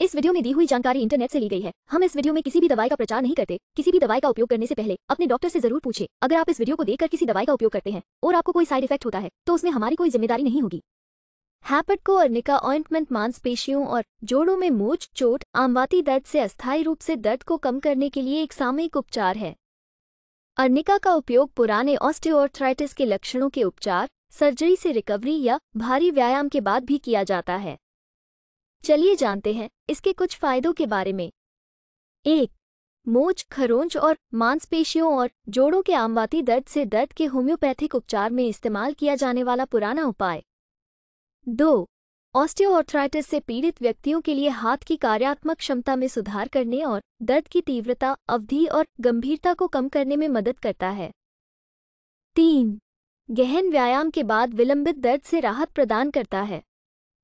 इस वीडियो में दी हुई जानकारी इंटरनेट से ली गई है हम इस वीडियो में किसी भी दवाई का प्रचार नहीं करते किसी भी दवाई का उपयोग करने से पहले अपने डॉक्टर से जरूर पूछे अगर आप इस वीडियो को देखकर किसी दवाई का उपयोग करते हैं और आपको कोई साइड इफेक्ट होता है तो उसमें हमारी कोई जिम्मेदारी नहीं होगी हैपट को अर्निका ऑइंटमेंट मांसपेशियों और जोड़ों में मोच चोट आमवाती दर्द से अस्थायी रूप से दर्द को कम करने के लिए एक सामयिक उपचार है अर्निका का उपयोग पुराने ऑस्टियोआर्थराइटिस के लक्षणों के उपचार सर्जरी से रिकवरी या भारी व्यायाम के बाद भी किया जाता है चलिए जानते हैं इसके कुछ फायदों के बारे में एक मोच खरोंच और मांसपेशियों और जोड़ों के आमवाती दर्द से दर्द के होम्योपैथिक उपचार में इस्तेमाल किया जाने वाला पुराना उपाय दो ऑस्टियोआर्थराइटिस से पीड़ित व्यक्तियों के लिए हाथ की कार्यात्मक क्षमता में सुधार करने और दर्द की तीव्रता अवधि और गंभीरता को कम करने में मदद करता है तीन गहन व्यायाम के बाद विलंबित दर्द से राहत प्रदान करता है